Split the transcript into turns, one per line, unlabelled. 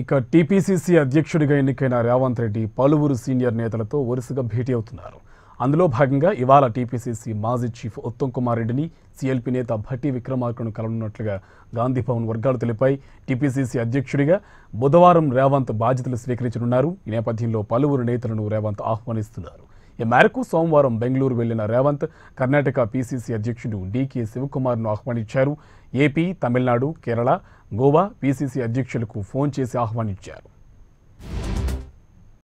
ఇక టీపీసీసీ అధ్యక్షుడిగా ఎన్నికైన రేవంత్ రెడ్డి పలువురు సీనియర్ నేతలతో వరుసగా భేటీ అవుతున్నారు అందులో భాగంగా ఇవాళ టీపీసీసీ మాజీ చీఫ్ ఉత్తమ్ కుమార్ రెడ్డిని సీఎల్పీ నేత భట్టి విక్రమార్కను కలవనున్నట్లుగా గాంధీభవన్ వర్గాలు తెలిపాయి టీపీసీసీ అధ్యక్షుడిగా బుధవారం రేవంత్ బాధ్యతలు స్వీకరించనున్నారు ఈ నేపథ్యంలో పలువురు నేతలను రేవంత్ ఆహ్వానిస్తున్నారు ఈ మేరకు సోమవారం బెంగళూరు వెళ్లిన రేవంత్ కర్ణాటక పీసీసీ అధ్యక్షుడు డీకే శివకుమార్ను ఆహ్వానించారు ఏపీ తమిళనాడు కేరళ గోవా పీసీసీ అధ్యక్షులకు ఫోన్ చేసి ఆహ్వానించారు